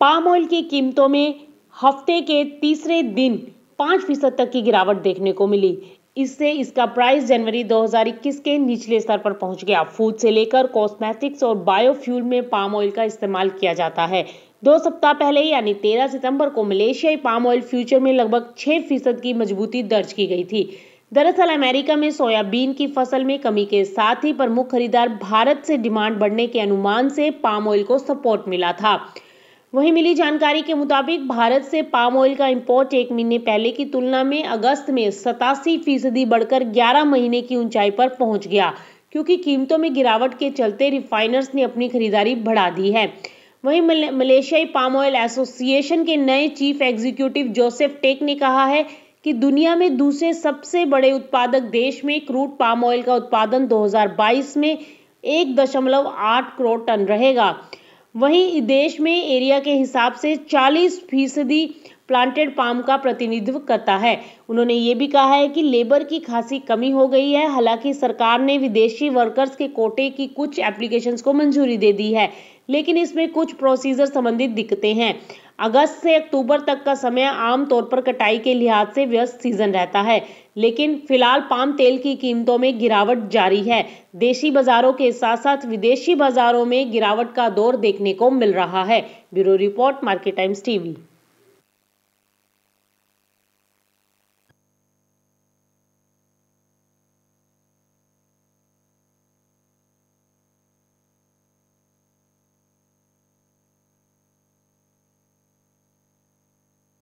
palm oil की कीमतों में हफ्ते के तीसरे दिन पाँच फीसद तक की गिरावट देखने को मिली इससे इसका प्राइस जनवरी 2021 के निचले स्तर पर पहुंच गया फूड से लेकर कॉस्मेटिक्स और बायोफ्यूल में पाम ऑयल का इस्तेमाल किया जाता है दो सप्ताह पहले यानी 13 सितंबर को मलेशियाई पाम ऑयल फ्यूचर में लगभग छह फीसद की मजबूती दर्ज की गई थी दरअसल अमेरिका में सोयाबीन की फसल में कमी के साथ ही प्रमुख खरीदार भारत से डिमांड बढ़ने के अनुमान से पाम ऑयल को सपोर्ट मिला था वहीं मिली जानकारी के मुताबिक भारत से पाम ऑयल का इंपोर्ट एक महीने पहले की तुलना में अगस्त में सतासी फीसदी बढ़कर 11 महीने की ऊंचाई पर पहुंच गया क्योंकि कीमतों में गिरावट के चलते रिफाइनर्स ने अपनी खरीदारी बढ़ा दी है वहीं मलेशियाई पाम ऑयल एसोसिएशन के नए चीफ एग्जीक्यूटिव जोसेफ टेक ने कहा है कि दुनिया में दूसरे सबसे बड़े उत्पादक देश में क्रूड पाम ऑयल का उत्पादन 2022 में 1.8 करोड़ टन रहेगा वहीं देश में एरिया के हिसाब से 40 फीसदी प्लांटेड पाम का प्रतिनिधित्व करता है उन्होंने ये भी कहा है कि लेबर की खासी कमी हो गई है हालांकि सरकार ने विदेशी वर्कर्स के कोटे की कुछ एप्लीकेशंस को मंजूरी दे दी है लेकिन इसमें कुछ प्रोसीजर संबंधित दिक्कतें हैं अगस्त से अक्टूबर तक का समय आमतौर पर कटाई के लिहाज से व्यस्त सीजन रहता है लेकिन फिलहाल पाम तेल की कीमतों में गिरावट जारी है देशी बाजारों के साथ साथ विदेशी बाजारों में गिरावट का दौर देखने को मिल रहा है bureau report Market Times TV